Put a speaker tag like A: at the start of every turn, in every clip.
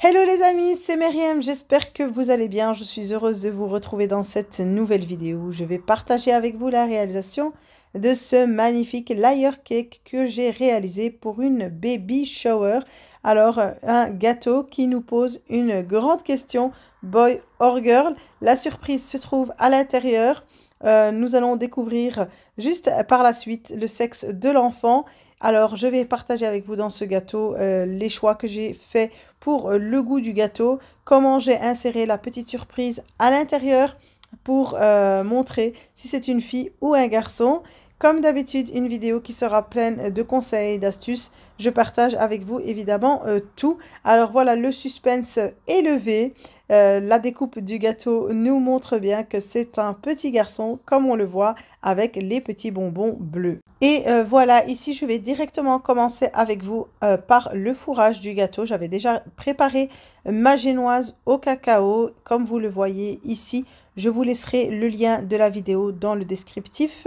A: Hello les amis, c'est Myriam, j'espère que vous allez bien. Je suis heureuse de vous retrouver dans cette nouvelle vidéo. Je vais partager avec vous la réalisation de ce magnifique layer cake que j'ai réalisé pour une baby shower. Alors, un gâteau qui nous pose une grande question, boy or girl. La surprise se trouve à l'intérieur. Euh, nous allons découvrir juste par la suite le sexe de l'enfant alors, je vais partager avec vous dans ce gâteau euh, les choix que j'ai faits pour euh, le goût du gâteau, comment j'ai inséré la petite surprise à l'intérieur pour euh, montrer si c'est une fille ou un garçon. Comme d'habitude, une vidéo qui sera pleine de conseils et d'astuces. Je partage avec vous évidemment tout. Alors voilà, le suspense est levé. Euh, la découpe du gâteau nous montre bien que c'est un petit garçon, comme on le voit, avec les petits bonbons bleus. Et euh, voilà, ici je vais directement commencer avec vous euh, par le fourrage du gâteau. J'avais déjà préparé ma génoise au cacao, comme vous le voyez ici. Je vous laisserai le lien de la vidéo dans le descriptif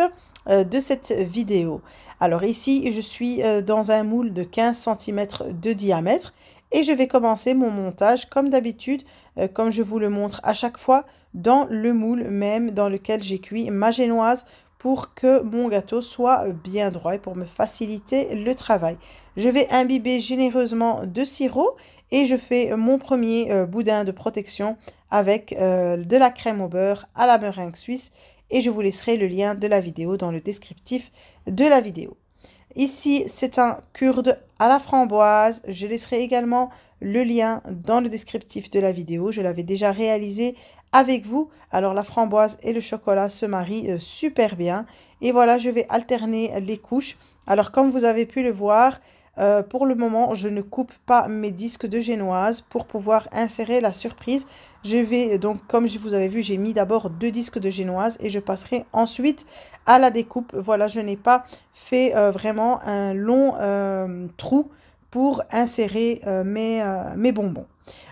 A: de cette vidéo. Alors ici, je suis dans un moule de 15 cm de diamètre et je vais commencer mon montage comme d'habitude, euh, comme je vous le montre à chaque fois, dans le moule même dans lequel j'ai cuit ma génoise pour que mon gâteau soit bien droit et pour me faciliter le travail. Je vais imbiber généreusement de sirop et je fais mon premier euh, boudin de protection avec euh, de la crème au beurre à la meringue suisse et je vous laisserai le lien de la vidéo dans le descriptif de la vidéo. Ici, c'est un kurde à la framboise. Je laisserai également le lien dans le descriptif de la vidéo. Je l'avais déjà réalisé avec vous. Alors la framboise et le chocolat se marient euh, super bien. Et voilà, je vais alterner les couches. Alors comme vous avez pu le voir, euh, pour le moment, je ne coupe pas mes disques de génoise pour pouvoir insérer la surprise. Je vais donc, comme je vous avais vu, j'ai mis d'abord deux disques de génoise et je passerai ensuite à la découpe. Voilà, je n'ai pas fait euh, vraiment un long euh, trou pour insérer mes, bonbons.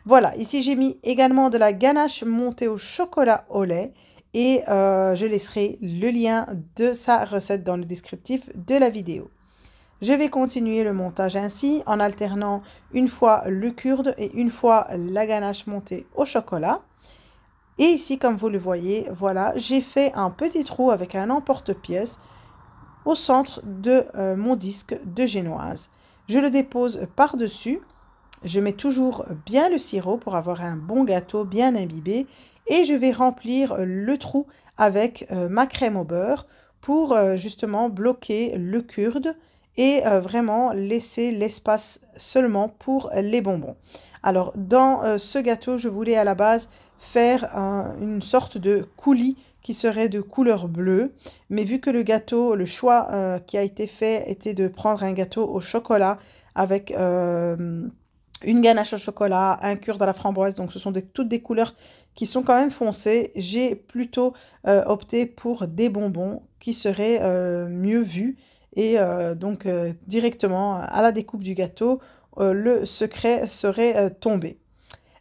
A: Voilà, ici j'ai mis également de la ganache montée au chocolat au lait et je laisserai le lien de sa recette dans le descriptif de la vidéo. Je vais continuer le montage ainsi en alternant une fois le kurde et une fois la ganache montée au chocolat. Et ici, comme vous le voyez, voilà, j'ai fait un petit trou avec un emporte-pièce au centre de euh, mon disque de génoise. Je le dépose par-dessus. Je mets toujours bien le sirop pour avoir un bon gâteau bien imbibé. Et je vais remplir le trou avec euh, ma crème au beurre pour euh, justement bloquer le kurde et euh, vraiment laisser l'espace seulement pour les bonbons. Alors dans euh, ce gâteau, je voulais à la base faire une sorte de coulis qui serait de couleur bleue. Mais vu que le gâteau, le choix euh, qui a été fait était de prendre un gâteau au chocolat avec une ganache au chocolat, un cure de la framboise, donc ce sont toutes des couleurs qui sont quand même foncées, j'ai plutôt opté pour des bonbons qui seraient mieux vus et euh, donc euh, directement euh, à la découpe du gâteau, le secret serait tombé.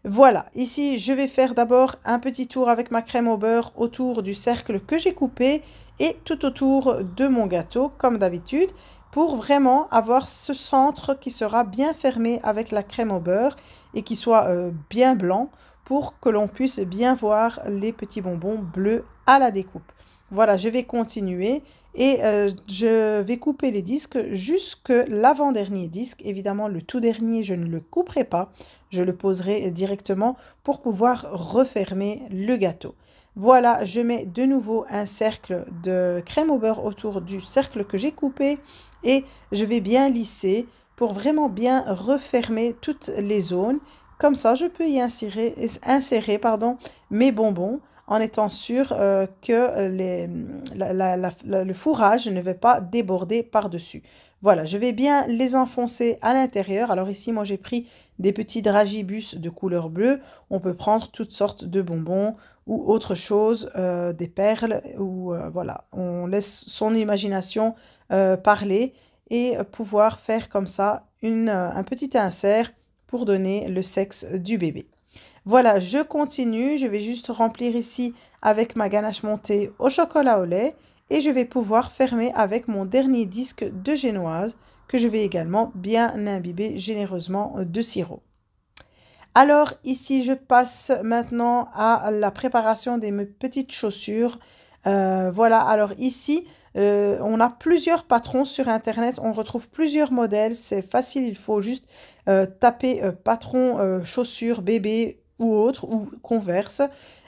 A: Voilà, ici je vais faire d'abord un petit tour avec ma crème au beurre autour du cercle que j'ai coupé et tout autour de mon gâteau comme d'habitude pour vraiment avoir ce centre qui sera bien fermé avec la crème au beurre et qui soit bien blanc pour que l'on puisse bien voir les petits bonbons bleus à la découpe. Voilà, je vais continuer et euh, je vais couper les disques jusque l'avant-dernier disque. Évidemment, le tout dernier, je ne le couperai pas. Je le poserai directement pour pouvoir refermer le gâteau. Voilà, je mets de nouveau un cercle de crème au beurre autour du cercle que j'ai coupé et je vais bien lisser pour vraiment bien refermer toutes les zones. Comme ça, je peux y insérer, insérer pardon, mes bonbons en étant sûr euh, que le fourrage ne va pas déborder par-dessus. Voilà, je vais bien les enfoncer à l'intérieur. Alors ici, moi, j'ai pris des petits dragibus de couleur bleue. On peut prendre toutes sortes de bonbons ou autre chose, euh, des perles, ou euh, voilà. On laisse son imagination parler et pouvoir faire comme ça un petit insert pour donner le sexe du bébé. Voilà, je continue. Je vais juste remplir ici avec ma ganache montée au chocolat au lait. Et je vais pouvoir fermer avec mon dernier disque de génoise que je vais également bien imbiber généreusement de sirop. Alors ici, je passe maintenant à la préparation des petites chaussures. Euh, voilà, alors ici, euh, on a plusieurs patrons sur Internet, on retrouve plusieurs modèles, c'est facile, il faut juste euh, taper patron chaussures bébé ou autre, ou Converse.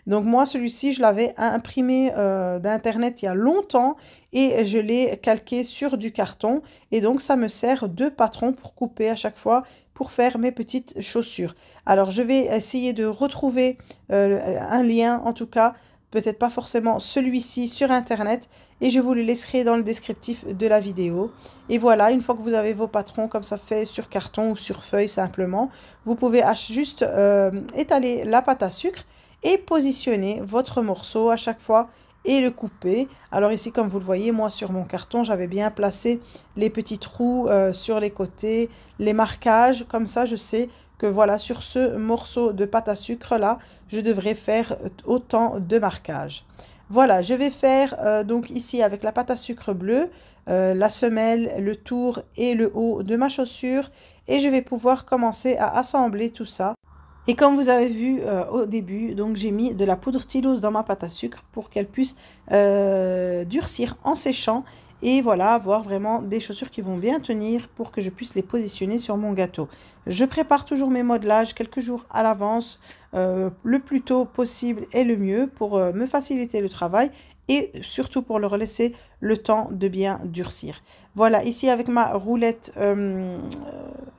A: Donc moi, celui-ci, je l'avais imprimé euh, d'Internet il y a longtemps et je l'ai calqué sur du carton. Et donc, ça me sert de patron pour couper à chaque fois pour faire mes petites chaussures. Alors, je vais essayer de retrouver euh, un lien, en tout cas, peut-être pas forcément celui-ci sur Internet, et je vous le laisserai dans le descriptif de la vidéo. Et voilà, une fois que vous avez vos patrons comme ça fait sur carton ou sur feuille simplement, vous pouvez juste euh, étaler la pâte à sucre et positionner votre morceau à chaque fois et le couper. Alors ici, comme vous le voyez, moi sur mon carton, j'avais bien placé les petits trous euh, sur les côtés, les marquages, comme ça je sais voilà, sur ce morceau de pâte à sucre là, je devrais faire autant de marquages. Voilà, je vais faire euh, donc ici avec la pâte à sucre bleue, euh, la semelle, le tour et le haut de ma chaussure et je vais pouvoir commencer à assembler tout ça. Et comme vous avez vu euh, au début, donc j'ai mis de la poudre tylose dans ma pâte à sucre pour qu'elle puisse durcir en séchant et voilà, avoir vraiment des chaussures qui vont bien tenir pour que je puisse les positionner sur mon gâteau. Je prépare toujours mes modelages quelques jours à l'avance, euh, le plus tôt possible et le mieux pour euh, me faciliter le travail et surtout pour leur laisser le temps de bien durcir. Voilà, ici avec ma roulette, euh,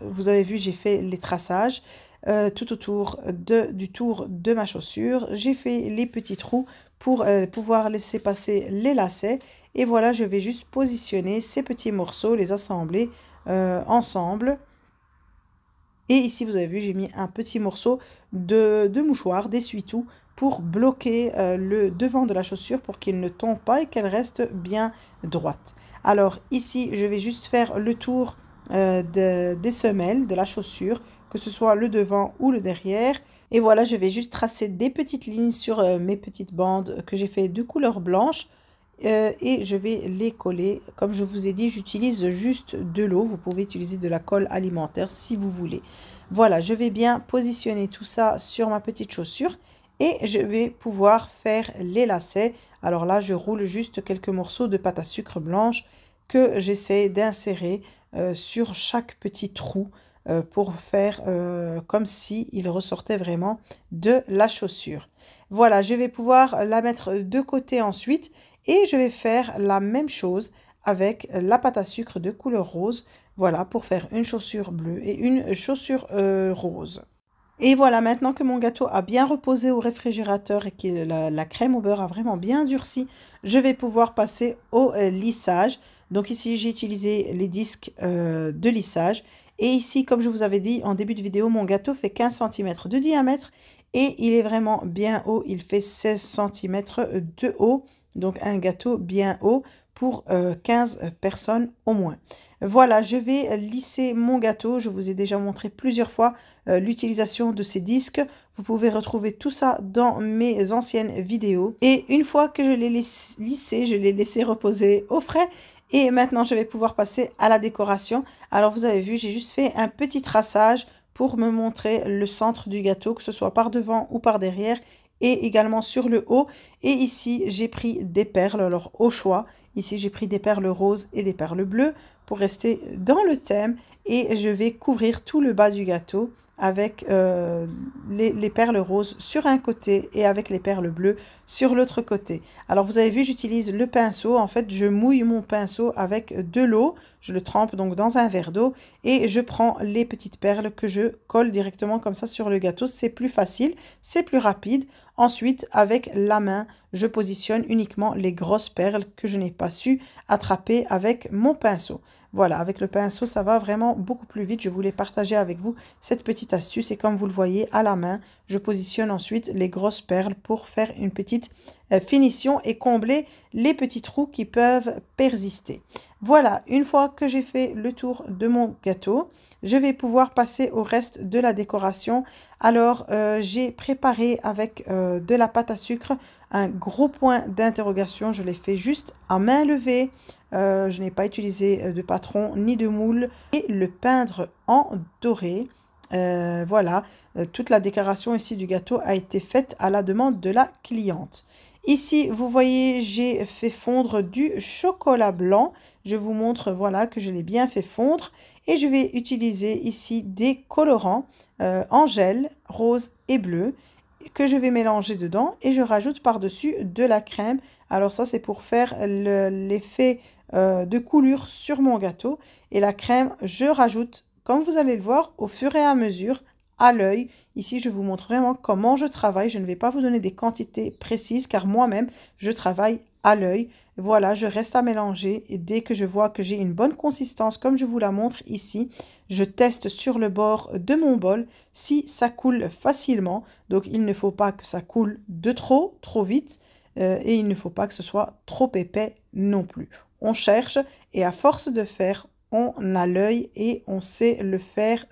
A: vous avez vu, j'ai fait les traçages. Euh, tout autour de, du tour de ma chaussure. J'ai fait les petits trous pour euh, pouvoir laisser passer les lacets. Et voilà, je vais juste positionner ces petits morceaux, les assembler euh, ensemble. Et ici, vous avez vu, j'ai mis un petit morceau de, de mouchoir, d'essuie-tout, pour bloquer le devant de la chaussure pour qu'il ne tombe pas et qu'elle reste bien droite. Alors ici, je vais juste faire le tour de, des semelles de la chaussure que ce soit le devant ou le derrière. Et voilà, je vais juste tracer des petites lignes sur euh, mes petites bandes que j'ai fait de couleur blanche. Euh, et je vais les coller. Comme je vous ai dit, j'utilise juste de l'eau. Vous pouvez utiliser de la colle alimentaire si vous voulez. Voilà, je vais bien positionner tout ça sur ma petite chaussure et je vais pouvoir faire les lacets. Alors là, je roule juste quelques morceaux de pâte à sucre blanche que j'essaie d'insérer euh, sur chaque petit trou euh, pour faire euh, comme si il ressortait vraiment de la chaussure. Voilà, je vais pouvoir la mettre de côté ensuite et je vais faire la même chose avec la pâte à sucre de couleur rose. Voilà, pour faire une chaussure bleue et une chaussure euh, rose. Et voilà, maintenant que mon gâteau a bien reposé au réfrigérateur et que la, crème au beurre a vraiment bien durci, je vais pouvoir passer au lissage. Donc ici, j'ai utilisé les disques de lissage et ici, comme je vous avais dit en début de vidéo, mon gâteau fait 15 cm de diamètre et il est vraiment bien haut. Il fait 16 cm de haut, donc un gâteau bien haut pour 15 euh, personnes au moins. Voilà, je vais lisser mon gâteau. Je vous ai déjà montré plusieurs fois euh, l'utilisation de ces disques. Vous pouvez retrouver tout ça dans mes anciennes vidéos. Et une fois que je l'ai lissé, je l'ai laissé reposer au frais et maintenant, je vais pouvoir passer à la décoration. Alors, vous avez vu, j'ai juste fait un petit traçage pour me montrer le centre du gâteau, que ce soit par devant ou par derrière, et également sur le haut. Et ici, j'ai pris des perles, alors au choix. Ici, j'ai pris des perles roses et des perles bleues pour rester dans le thème et je vais couvrir tout le bas du gâteau avec euh, les, perles roses sur un côté et avec les perles bleues sur l'autre côté. Alors vous avez vu, j'utilise le pinceau. En fait, je mouille mon pinceau avec de l'eau. Je le trempe donc dans un verre d'eau et je prends les petites perles que je colle directement comme ça sur le gâteau. C'est plus facile, c'est plus rapide. Ensuite, avec la main, je positionne uniquement les grosses perles que je n'ai pas su attraper avec mon pinceau. Voilà, avec le pinceau, ça va vraiment beaucoup plus vite. Je voulais partager avec vous cette petite astuce. Et comme vous le voyez, à la main, je positionne ensuite les grosses perles pour faire une petite euh, finition et combler les petits trous qui peuvent persister. Voilà, une fois que j'ai fait le tour de mon gâteau, je vais pouvoir passer au reste de la décoration. Alors, euh, j'ai préparé avec euh, de la pâte à sucre un gros point d'interrogation. Je l'ai fait juste à main levée euh, je n'ai pas utilisé euh, de patron ni de moule. Et le peindre en doré. Euh, voilà, toute la décoration ici du gâteau a été faite à la demande de la cliente. Ici, vous voyez, j'ai fait fondre du chocolat blanc. Je vous montre, voilà, que je l'ai bien fait fondre. Et je vais utiliser ici des colorants en gel, rose et bleu, que je vais mélanger dedans. Et je rajoute par-dessus de la crème. Alors ça, c'est pour faire l'effet euh, de coulure sur mon gâteau. Et la crème, je rajoute, comme vous allez le voir, au fur et à mesure, à l'œil. Ici, je vous montre vraiment comment je travaille. Je ne vais pas vous donner des quantités précises car moi-même, je travaille à l'œil. Voilà, je reste à mélanger et dès que je vois que j'ai une bonne consistance, comme je vous la montre ici, je teste sur le bord de mon bol si ça coule facilement. Donc, il ne faut pas que ça coule de trop, trop vite euh, et il ne faut pas que ce soit trop épais non plus on cherche et à force de faire, on a l'œil et on sait le faire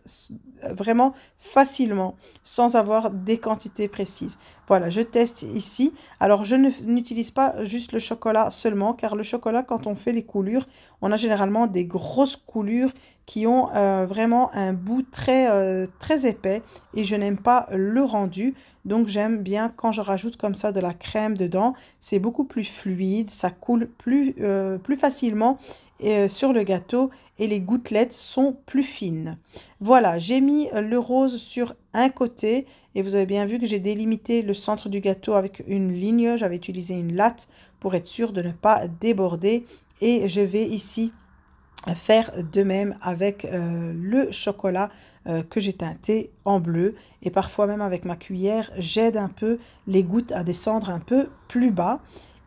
A: vraiment facilement, sans avoir des quantités précises. Voilà, je teste ici. Alors, je n'utilise pas juste le chocolat seulement, car le chocolat, quand on fait les coulures, on a généralement des grosses coulures qui ont euh, vraiment un bout très, euh, très épais et je n'aime pas le rendu. Donc, j'aime bien quand je rajoute comme ça de la crème dedans. C'est beaucoup plus fluide, ça coule plus, euh, plus facilement euh, sur le gâteau et les gouttelettes sont plus fines. Voilà, j'ai mis euh, le rose sur un côté et vous avez bien vu que j'ai délimité le centre du gâteau avec une ligne. J'avais utilisé une latte pour être sûr de ne pas déborder et je vais ici faire de même avec euh, le chocolat que j'ai teinté en bleu et parfois même avec ma cuillère j'aide un peu les gouttes à descendre un peu plus bas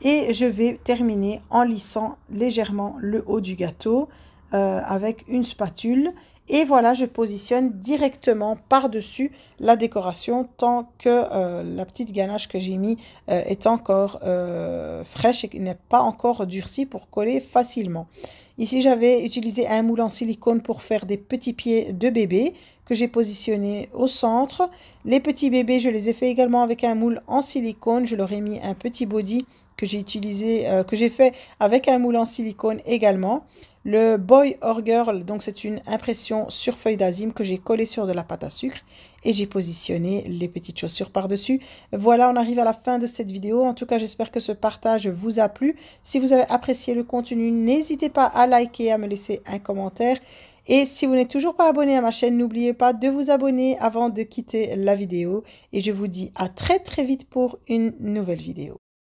A: et je vais terminer en lissant légèrement le haut du gâteau euh, avec une spatule. Et voilà, je positionne directement par-dessus la décoration tant que euh, la petite ganache que j'ai mis euh, est encore fraîche et n'est pas encore durcie pour coller facilement. Ici, j'avais utilisé un moule en silicone pour faire des petits pieds de bébé que j'ai positionné au centre. Les petits bébés, je les ai fait également avec un moule en silicone. Je leur ai mis un petit body que j'ai utilisé, euh, que j'ai fait avec un moulin en silicone également. Le Boy or Girl, donc c'est une impression sur feuille d'azime que j'ai collée sur de la pâte à sucre et j'ai positionné les petites chaussures par-dessus. Voilà, on arrive à la fin de cette vidéo. En tout cas, j'espère que ce partage vous a plu. Si vous avez apprécié le contenu, n'hésitez pas à liker à me laisser un commentaire. Et si vous n'êtes toujours pas abonné à ma chaîne, n'oubliez pas de vous abonner avant de quitter la vidéo. Et je vous dis à très très vite pour une nouvelle vidéo.